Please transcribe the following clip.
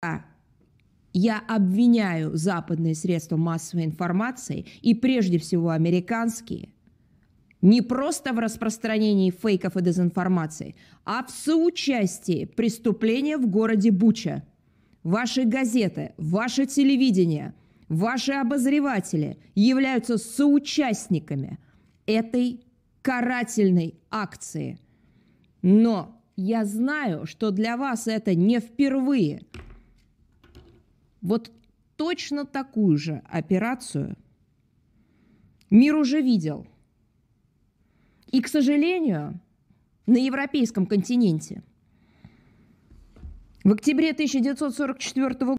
А. Я обвиняю западные средства массовой информации и прежде всего американские не просто в распространении фейков и дезинформации, а в соучастии преступления в городе Буча. Ваши газеты, ваше телевидение, ваши обозреватели являются соучастниками этой карательной акции. Но я знаю, что для вас это не впервые – вот точно такую же операцию мир уже видел. И, к сожалению, на европейском континенте. В октябре 1944 года.